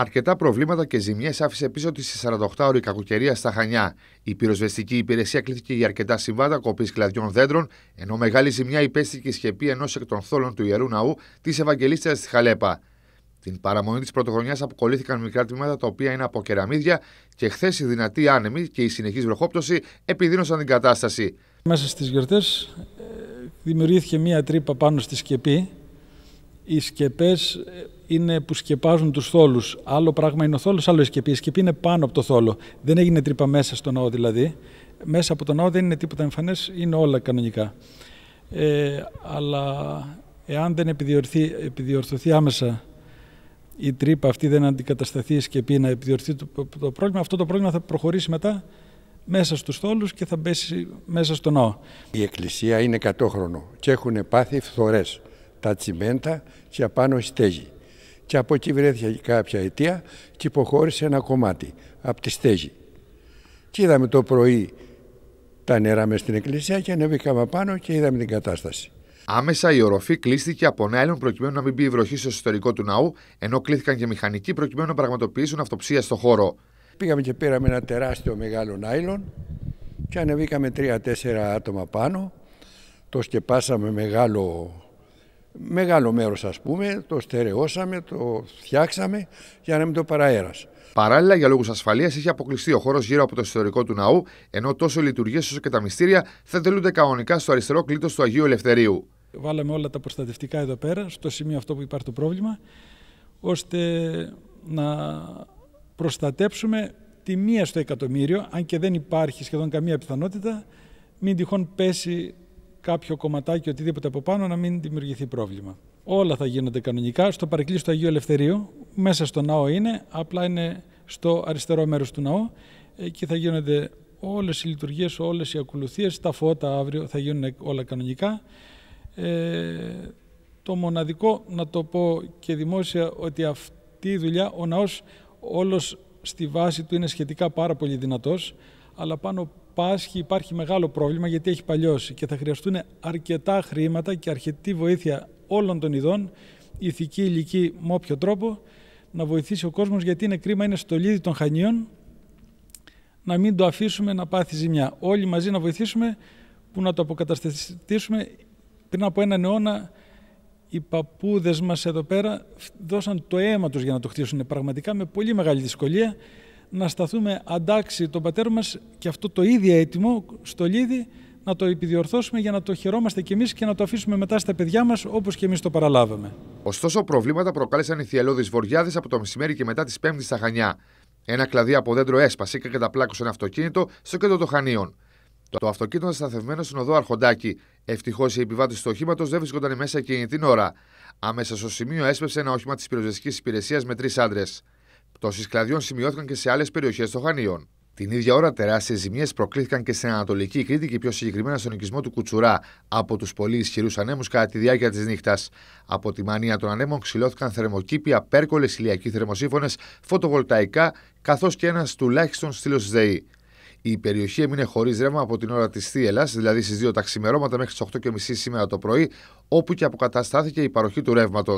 Αρκετά προβλήματα και ζημιές άφησε πίσω της 48 ώρη κακοκαιρία στα Χανιά. Η πυροσβεστική υπηρεσία κλήθηκε για αρκετά συμβάτα κοπής κλαδιών δέντρων, ενώ μεγάλη ζημιά υπέστη και η σκεπή ενός εκ των θόλων του ιερού ναού της Ευαγγελίστριας στη Χαλέπα. Την παραμονή της πρωτοχρονιάς αποκολλήθηκαν μικρά τμήματα τα οποία είναι από κεραμίδια και χθες η δυνατή άνεμη και η συνεχής βροχόπτωση επιδίνωσαν την κατάσταση. Μέσα στις γιορτές ε, δημιουργήθηκε μία τρύπα πάνω στη σκεπή. Οι σκεπές ε, είναι που σκεπάζουν τους θόλους. Άλλο πράγμα είναι ο θόλος, άλλο η σκεπή. Η σκεπή είναι πάνω από το θόλο. Δεν έγινε τρύπα μέσα στο ναό δηλαδή. Μέσα από το ναό δεν είναι τίποτα εμφανές, είναι όλα κανονικά. Ε, αλλά εάν δεν επιδιορθωθεί άμεσα η τρύπα αυτή, δεν αντικατασταθεί η σκεπή, να επιδιορθεί το, το, πρόβλημα, αυτό το πρόβλημα θα προχωρήσει μετά μέσα στους θόλους και θα μπέσει μέσα στον ναό. Η εκκλησία είναι 100 κατόχρονο και έχουν πάθει φθορές. τα τσιμέντα και απάνω στέγη και από εκεί βρέθηκε κάποια αιτία και υποχώρησε ένα κομμάτι από τη στέγη. Και είδαμε το πρωί τα νερά μέσα στην εκκλησία και ανεβήκαμε πάνω και είδαμε την κατάσταση. Άμεσα η οροφή κλείστηκε από νάιλον προκειμένου να μην μπει η βροχή στο εσωτερικό του ναού, ενώ κλείθηκαν και μηχανικοί προκειμένου να πραγματοποιήσουν αυτοψία στο χώρο. Πήγαμε και πήραμε ένα τεράστιο μεγάλο νάιλον και ανεβήκαμε τρία-τέσσερα άτομα πάνω. Το σκεπάσαμε μεγάλο μεγάλο μέρος ας πούμε, το στερεώσαμε, το φτιάξαμε για να μην το παραέρας. Παράλληλα, για λόγους ασφαλείας, έχει αποκλειστεί ο χώρος γύρω από το ιστορικό του ναού, ενώ τόσο οι λειτουργίες όσο και τα μυστήρια θα τελούνται κανονικά στο αριστερό κλήτο του Αγίου Ελευθερίου. Βάλαμε όλα τα προστατευτικά εδώ πέρα, στο σημείο αυτό που υπάρχει το πρόβλημα, ώστε να προστατέψουμε τη μία στο εκατομμύριο, αν και δεν υπάρχει σχεδόν καμία πιθανότητα, μην τυχόν πέσει κάποιο κομματάκι, οτιδήποτε από πάνω, να μην δημιουργηθεί πρόβλημα. Όλα θα γίνονται κανονικά. Στο παρεκκλήσι του Αγίου Ελευθερίου, μέσα στο ναό είναι, απλά είναι στο αριστερό μέρος του ναού. Εκεί θα γίνονται όλες οι λειτουργίες, όλες οι ακολουθίες, τα φώτα αύριο θα γίνουν όλα κανονικά. Ε, το μοναδικό, να το πω και δημόσια, ότι αυτή η δουλειά, ο ναός όλος στη βάση του είναι σχετικά πάρα πολύ δυνατός αλλά πάνω πάσχει υπάρχει μεγάλο πρόβλημα γιατί έχει παλιώσει και θα χρειαστούν αρκετά χρήματα και αρκετή βοήθεια όλων των ειδών, ηθική, ηλική, με όποιο τρόπο, να βοηθήσει ο κόσμος γιατί είναι κρίμα, είναι στολίδι των Χανίων, να μην το αφήσουμε να πάθει ζημιά. Όλοι μαζί να βοηθήσουμε που να το αποκαταστήσουμε. Πριν από έναν αιώνα οι παππούδες μας εδώ πέρα δώσαν το αίμα τους για να το χτίσουν πραγματικά με πολύ μεγάλη δυσκολία να σταθούμε αντάξει τον πατέρα μας και αυτό το ίδιο έτοιμο στο λίδι να το επιδιορθώσουμε για να το χαιρόμαστε κι εμείς και να το αφήσουμε μετά στα παιδιά μας όπως κι εμείς το παραλάβαμε. Ωστόσο προβλήματα προκάλεσαν οι θυελώδεις βοριάδες από το μεσημέρι και μετά τις 5 στα Χανιά. Ένα κλαδί από δέντρο έσπασε και καταπλάκωσε ένα αυτοκίνητο στο κέντρο των Χανίων. Το αυτοκίνητο ήταν σταθευμένο στην οδό Αρχοντάκη. Ευτυχώς οι επιβάτες του οχήματος δεν βρισκόταν μέσα εκείνη την ώρα. Αμέσα στο σημείο έσπευσε ένα όχημα της πυροσβεστικής υπηρεσίας με τρεις άντρες. Πτώσεις κλαδιών σημειώθηκαν και σε άλλες περιοχές των Χανίων. Την ίδια ώρα, τεράστιες ζημιέ προκλήθηκαν και στην Ανατολική Κρήτη και πιο συγκεκριμένα στον οικισμό του Κουτσουρά από τους πολύ ισχυρούς ανέμους κατά τη διάρκεια της νύχτας. Από τη μανία των ανέμων ξυλώθηκαν θερμοκήπια, πέρκολες, ηλιακοί θερμοσύφωνε, φωτοβολταϊκά, καθώς και ένας τουλάχιστον στήλος ΔΕΗ. Η περιοχή έμεινε χωρίς ρεύμα από την ώρα της θύελας, δηλαδή στις 2 τα ξημερώματα μέχρι τις 8.30 σήμερα το πρωί, όπου και αποκαταστάθηκε η παροχή του ρεύματος.